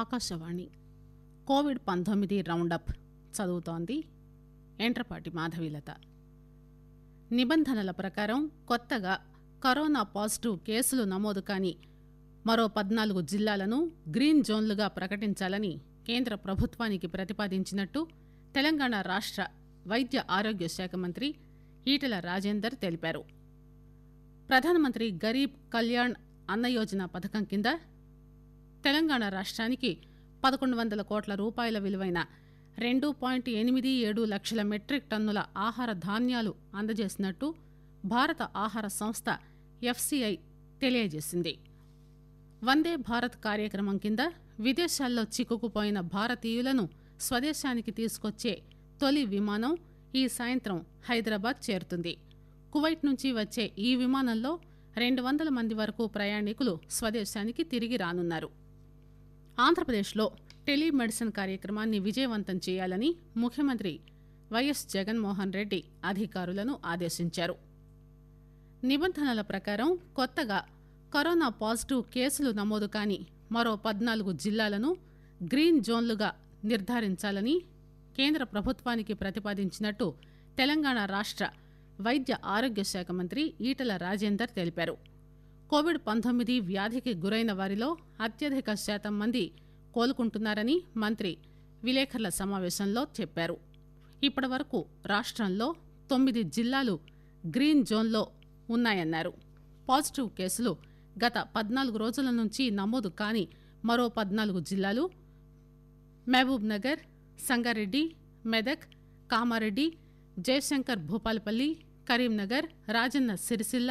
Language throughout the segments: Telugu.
ఆకాశవాణి కోవిడ్ పంతొమ్మిది రౌండప్ చదువుతోంది ఎంట్రపాటి మాధవీలత నిబంధనల ప్రకారం కొత్తగా కరోనా పాజిటివ్ కేసులు నమోదు కాని మరో పద్నాలుగు జిల్లాలను గ్రీన్ జోన్లుగా ప్రకటించాలని కేంద్ర ప్రభుత్వానికి ప్రతిపాదించినట్టు తెలంగాణ రాష్ట్ర వైద్య ఆరోగ్య శాఖ మంత్రి ఈటెల రాజేందర్ తెలిపారు ప్రధానమంత్రి గరీబ్ కళ్యాణ్ అన్న యోజన పథకం కింద తెలంగాణ రాష్ట్రానికి పదకొండు వందల కోట్ల రూపాయల విలువైన రెండు పాయింట్ ఎనిమిది ఏడు లక్షల మెట్రిక్ టన్నుల ఆహార ధాన్యాలు అందజేసినట్టు భారత ఆహార సంస్థ ఎఫ్సిఐ తెలియజేసింది వందే భారత్ కార్యక్రమం కింద విదేశాల్లో చిక్కుకుపోయిన భారతీయులను స్వదేశానికి తీసుకొచ్చే తొలి విమానం ఈ సాయంత్రం హైదరాబాద్ చేరుతుంది కువైట్ నుంచి వచ్చే ఈ విమానంలో రెండు వందల మంది వరకు ప్రయాణికులు స్వదేశానికి తిరిగి రానున్నారు ఆంధ్రప్రదేశ్లో టెలిమెడిసిన్ కార్యక్రమాన్ని విజయవంతం చేయాలని ముఖ్యమంత్రి వైఎస్ జగన్మోహన్ రెడ్డి అధికారులను ఆదేశించారు నిబంధనల ప్రకారం కొత్తగా కరోనా పాజిటివ్ కేసులు నమోదు కాని మరో పద్నాలుగు జిల్లాలను గ్రీన్ జోన్లుగా నిర్ధారించాలని కేంద్ర ప్రభుత్వానికి ప్రతిపాదించినట్టు తెలంగాణ రాష్ట వైద్య ఆరోగ్య శాఖ మంత్రి ఈటల రాజేందర్ తెలిపారు కోవిడ్ పంతొమ్మిది వ్యాధికి గురైన వారిలో అత్యధిక శాతం మంది కోలుకుంటున్నారని మంత్రి విలేకరుల సమావేశంలో చెప్పారు ఇప్పటివరకు రాష్టంలో తొమ్మిది జిల్లాలు గ్రీన్ జోన్లో ఉన్నాయన్నారు పాజిటివ్ కేసులు గత పద్నాలుగు రోజుల నుంచి నమోదు కాని మరో పద్నాలుగు జిల్లాలు మహబూబ్ నగర్ సంగారెడ్డి మెదక్ కామారెడ్డి జయశంకర్ భూపాలపల్లి కరీంనగర్ రాజన్న సిరిసిల్ల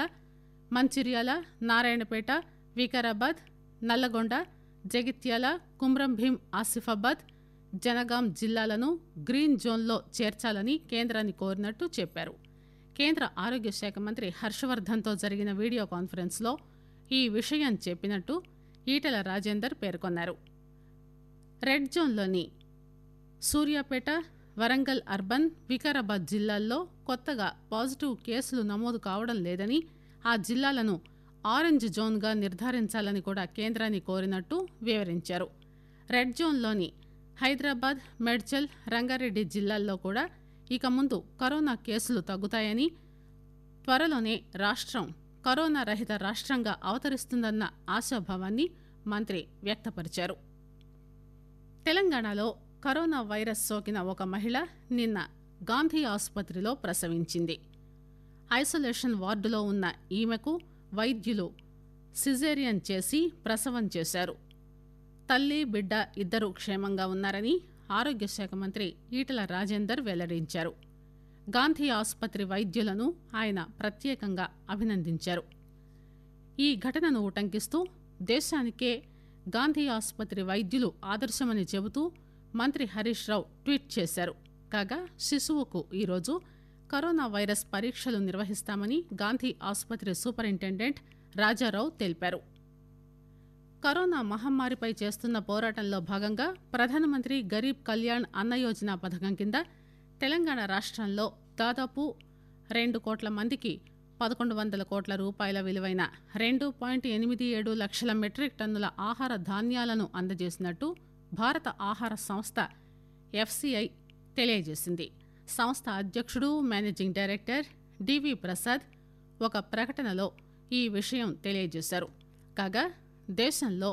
మంచిర్యాల నారాయణపేట వికారాబాద్ నల్లగొండ జగిత్యాల కుమ్రంభీం ఆసిఫాబాద్ జనగాం జిల్లాలను గ్రీన్ జోన్లో చేర్చాలని కేంద్రాన్ని కోరినట్టు చెప్పారు కేంద్ర ఆరోగ్య శాఖ మంత్రి హర్షవర్ధన్తో జరిగిన వీడియో కాన్ఫరెన్స్లో ఈ విషయం చెప్పినట్టు ఈటల రాజేందర్ పేర్కొన్నారు రెడ్ జోన్లోని సూర్యాపేట వరంగల్ అర్బన్ వికారాబాద్ జిల్లాల్లో కొత్తగా పాజిటివ్ కేసులు నమోదు కావడం లేదని ఆ జిల్లాలను ఆరెంజ్ జోన్గా నిర్ధారించాలని కూడా కేంద్రాన్ని కోరినట్టు వివరించారు రెడ్ జోన్లోని హైదరాబాద్ మెడ్చల్ రంగారెడ్డి జిల్లాల్లో కూడా ఇక ముందు కరోనా కేసులు తగ్గుతాయని త్వరలోనే రాష్ట్రం కరోనా రహిత రాష్ట్రంగా అవతరిస్తుందన్న ఆశాభావాన్ని మంత్రి వ్యక్తపరిచారు తెలంగాణలో కరోనా వైరస్ సోకిన ఒక మహిళ నిన్న గాంధీ ఆసుపత్రిలో ప్రసవించింది ఐసోలేషన్ వార్డులో ఉన్న ఈమెకు వైద్యులు సిజేరియన్ చేసి ప్రసవం చేశారు తల్లి బిడ్డ ఇద్దరూ క్షేమంగా ఉన్నారని ఆరోగ్యశాఖ మంత్రి ఈటల రాజేందర్ వెల్లడించారు గాంధీ ఆసుపత్రి వైద్యులను ఆయన ప్రత్యేకంగా అభినందించారు ఈ ఘటనను ఉటంకిస్తూ దేశానికే గాంధీ ఆసుపత్రి వైద్యులు ఆదర్శమని చెబుతూ మంత్రి హరీష్ రావు ట్వీట్ చేశారు కాగా శిశువుకు ఈరోజు కరోనా వైరస్ పరీక్షలు నిర్వహిస్తామని గాంధీ ఆసుపత్రి సూపరింటెండెంట్ రాజారావు తెలిపారు కరోనా మహమ్మారిపై చేస్తున్న పోరాటంలో భాగంగా ప్రధానమంత్రి గరీబ్ కళ్యాణ్ అన్న యోజన పథకం కింద తెలంగాణ రాష్టంలో దాదాపు రెండు కోట్ల మందికి పదకొండు వందల కోట్ల రూపాయల విలువైన రెండు పాయింట్ ఎనిమిది ఏడు లక్షల మెట్రిక్ టన్నుల ఆహార ధాన్యాలను అందజేసినట్టు భారత ఆహార సంస్థ ఎఫ్సిఐ తెలియజేసింది సంస్థ అధ్యక్షుడు మేనేజింగ్ డైరెక్టర్ డివి ప్రసాద్ ఒక ప్రకటనలో ఈ విషయం తెలియజేశారు కాగా దేశంలో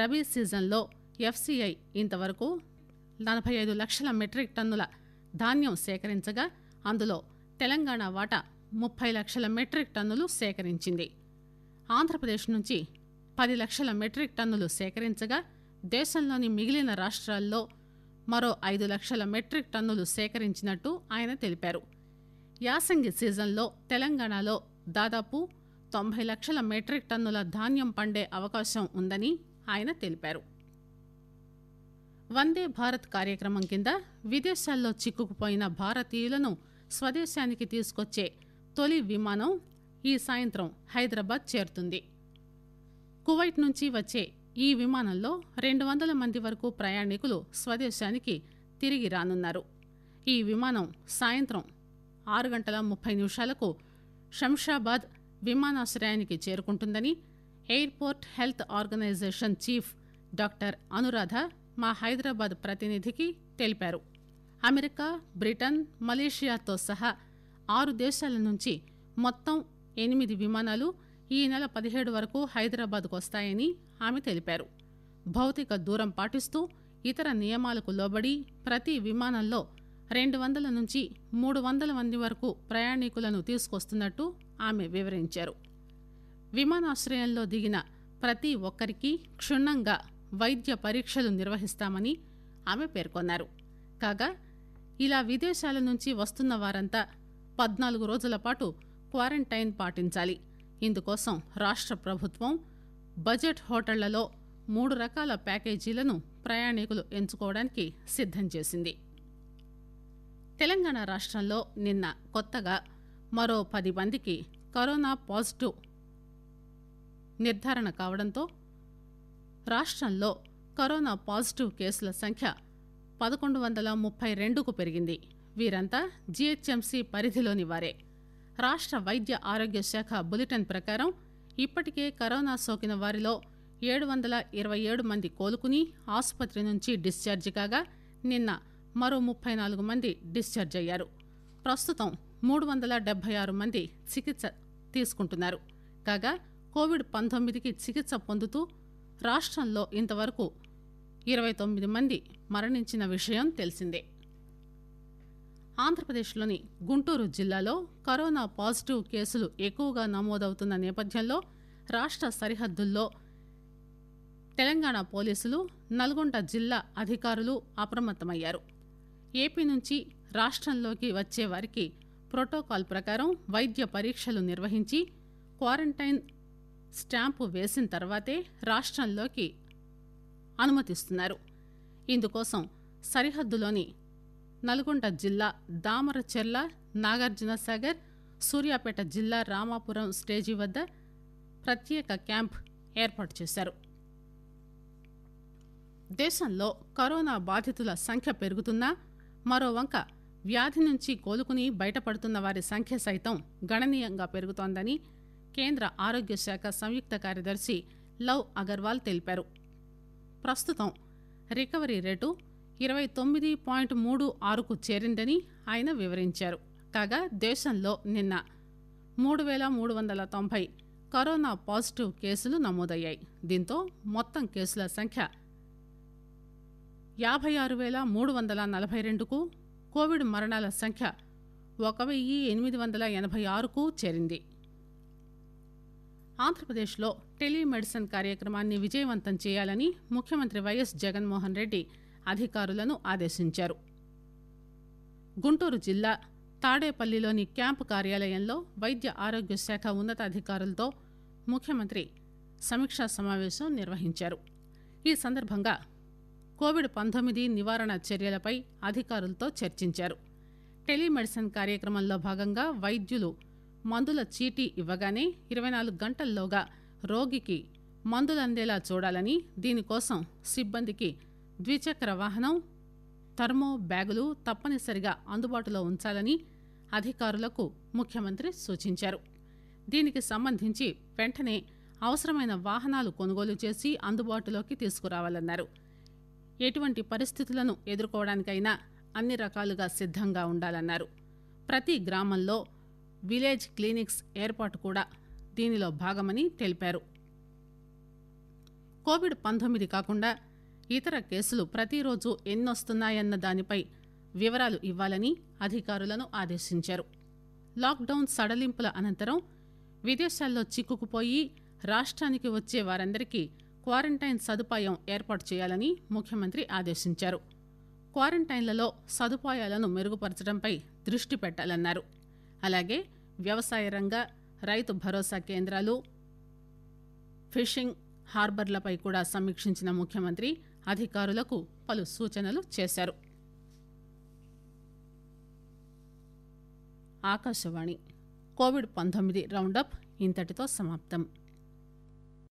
రబీ సీజన్లో ఎఫ్సీఐ ఇంతవరకు నలభై ఐదు లక్షల మెట్రిక్ టన్నుల ధాన్యం సేకరించగా అందులో తెలంగాణ వాటా ముప్పై లక్షల మెట్రిక్ టన్నులు సేకరించింది ఆంధ్రప్రదేశ్ నుంచి పది లక్షల మెట్రిక్ టన్నులు సేకరించగా దేశంలోని మిగిలిన రాష్ట్రాల్లో మరో ఐదు లక్షల మెట్రిక్ టన్నులు సేకరించినట్టు ఆయన తెలిపారు యాసంగి సీజన్లో తెలంగాణలో దాదాపు తొంభై లక్షల మెట్రిక్ టన్నుల ధాన్యం పండే అవకాశం ఉందని ఆయన తెలిపారు వందే భారత్ కార్యక్రమం కింద విదేశాల్లో చిక్కుకుపోయిన భారతీయులను స్వదేశానికి తీసుకొచ్చే తొలి విమానం ఈ సాయంత్రం హైదరాబాద్ చేరుతుంది కువైట్ నుంచి వచ్చే ఈ విమానంలో రెండు వందల మంది వరకు ప్రయాణికులు స్వదేశానికి తిరిగి రానున్నారు ఈ విమానం సాయంత్రం ఆరు గంటల ముప్పై నిమిషాలకు శంషాబాద్ విమానాశ్రయానికి చేరుకుంటుందని airport health organization chief doctor Anuradha మా హైదరాబాద్ ప్రతినిధికి తెలిపారు అమెరికా బ్రిటన్ మలేషియాతో సహా ఆరు దేశాల నుంచి మొత్తం ఎనిమిది విమానాలు ఈ నెల పదిహేడు వరకు హైదరాబాద్కు వస్తాయని ఆమె తెలిపారు భౌతిక దూరం పాటిస్తూ ఇతర నియమాలకు లోబడి ప్రతి విమానంలో రెండు వందల నుంచి మూడు వందల మంది వరకు ప్రయాణికులను తీసుకొస్తున్నట్టు ఆమె వివరించారు విమానాశ్రయంలో దిగిన ప్రతి ఒక్కరికి క్షుణ్ణంగా వైద్య పరీక్షలు నిర్వహిస్తామని ఆమె పేర్కొన్నారు కాగా ఇలా విదేశాల నుంచి వస్తున్న వారంతా పద్నాలుగు రోజుల పాటు క్వారంటైన్ పాటించాలి ఇందుకోసం రాష్ట ప్రభుత్వం బడ్జెట్ హోటళ్లలో మూడు రకాల ప్యాకేజీలను ప్రయాణికులు ఎంచుకోవడానికి సిద్దం చేసింది తెలంగాణ రాష్టంలో నిన్న కొత్తగా మరో పది మందికి కరోనా పాజిటివ్ నిర్ధారణ కావడంతో రాష్టంలో కరోనా పాజిటివ్ కేసుల సంఖ్య పదకొండు వందల ముప్పై రెండుకు పెరిగింది వీరంతా జీహెచ్ఎంసీ పరిధిలోని వారే రాష్ట వైద్య ఆరోగ్య శాఖ బులెటిన్ ప్రకారం ఇప్పటికే కరోనా సోకిన వారిలో ఏడు వందల ఇరవై ఏడు మంది కోలుకుని ఆసుపత్రి నుంచి డిశ్చార్జి కాగా నిన్న మరో ముప్పై నాలుగు మంది డిశ్చార్జ్ అయ్యారు ప్రస్తుతం మూడు వందల డెబ్బై ఆరు మంది చికిత్స తీసుకుంటున్నారు కాగా కోవిడ్ పంతొమ్మిదికి చికిత్స పొందుతూ రాష్ట్రంలో ఇంతవరకు ఇరవై తొమ్మిది మంది మరణించిన విషయం తెలిసిందే ఆంధ్రప్రదేశ్లోని గుంటూరు జిల్లాలో కరోనా పాజిటివ్ కేసులు ఎక్కువగా నమోదవుతున్న నేపథ్యంలో రాష్ట సరిహద్దుల్లో తెలంగాణ పోలీసులు నల్గొండ జిల్లా అధికారులు అప్రమత్తమయ్యారు ఏపీ నుంచి రాష్టంలోకి వచ్చే వారికి ప్రోటోకాల్ ప్రకారం వైద్య పరీక్షలు నిర్వహించి క్వారంటైన్ స్టాంపు వేసిన తర్వాతే రాష్టంలోకి అనుమతిస్తున్నారు ఇందుకోసం సరిహద్దులోని నల్గొండ జిల్లా దామరచెర్ల నాగార్జునసాగర్ సూర్యాపేట జిల్లా రామాపురం స్టేజీ వద్ద ప్రత్యేక క్యాంప్ ఏర్పాటు చేశారు దేశంలో కరోనా బాధితుల సంఖ్య పెరుగుతున్నా మరోవంక వ్యాధి నుంచి కోలుకుని బయటపడుతున్న వారి సంఖ్య సైతం గణనీయంగా పెరుగుతోందని కేంద్ర ఆరోగ్య శాఖ సంయుక్త కార్యదర్శి లవ్ అగర్వాల్ తెలిపారు ప్రస్తుతం రికవరీ రేటు ఇరవై తొమ్మిది పాయింట్ మూడు ఆరుకు చేరిందని ఆయన వివరించారు కాగా దేశంలో నిన్న మూడు వేల మూడు వందల తొంభై కరోనా పాజిటివ్ కేసులు నమోదయ్యాయి దీంతో మొత్తం కేసుల సంఖ్య యాభై ఆరు వేల మూడు వందల నలభై రెండుకు కోవిడ్ మరణాల సంఖ్య ఒక వెయ్యి ఎనిమిది వందల ఎనభై ఆరుకు చేరింది ఆంధ్రప్రదేశ్లో టెలిమెడిసిన్ కార్యక్రమాన్ని విజయవంతం చేయాలని ముఖ్యమంత్రి వైఎస్ జగన్మోహన్ రెడ్డి అధికారులను ఆదేశించారు గుంటూరు జిల్లా తాడేపల్లిలోని క్యాంపు కార్యాలయంలో వైద్య ఆరోగ్య శాఖ ఉన్నతాధికారులతో ముఖ్యమంత్రి సమీక్షా సమావేశం నిర్వహించారు ఈ సందర్భంగా కోవిడ్ పంతొమ్మిది నివారణ చర్యలపై అధికారులతో చర్చించారు టెలిమెడిసిన్ కార్యక్రమంలో భాగంగా వైద్యులు మందుల చీటీ ఇవ్వగానే ఇరవై నాలుగు గంటల్లోగా రోగికి మందులందేలా చూడాలని దీనికోసం సిబ్బందికి ద్విచక్ర వాహనం థర్మో బ్యాగులు తప్పనిసరిగా అందుబాటులో ఉంచాలని అధికారులకు ముఖ్యమంత్రి సూచించారు దీనికి సంబంధించి వెంటనే అవసరమైన వాహనాలు కొనుగోలు చేసి అందుబాటులోకి తీసుకురావాలన్నారు ఎటువంటి పరిస్థితులను ఎదుర్కోవడానికైనా అన్ని రకాలుగా సిద్దంగా ఉండాలన్నారు ప్రతి గ్రామంలో విలేజ్ క్లినిక్స్ ఏర్పాటు కూడా దీనిలో భాగమని తెలిపారు కోవిడ్ పంతొమ్మిది కాకుండా ఇతర కేసులు ప్రతిరోజు ఎన్నొస్తున్నాయన్న దానిపై వివరాలు ఇవ్వాలని అధికారులను ఆదేశించారు లాక్డౌన్ సడలింపుల అనంతరం విదేశాల్లో చిక్కుకుపోయి రాష్ట్రానికి వచ్చే వారందరికీ క్వారంటైన్ సదుపాయం ఏర్పాటు చేయాలని ముఖ్యమంత్రి ఆదేశించారు క్వారంటైన్లలో సదుపాయాలను మెరుగుపరచడంపై దృష్టి పెట్టాలన్నారు అలాగే వ్యవసాయ రంగ రైతు భరోసా కేంద్రాలు ఫిషింగ్ హార్బర్లపై కూడా సమీక్షించిన ముఖ్యమంత్రి అధికారులకు పలు సూచనలు చేశారు ఆకాశవాణి కోవిడ్ పంతొమ్మిది రౌండప్ ఇంతటితో సమాప్తం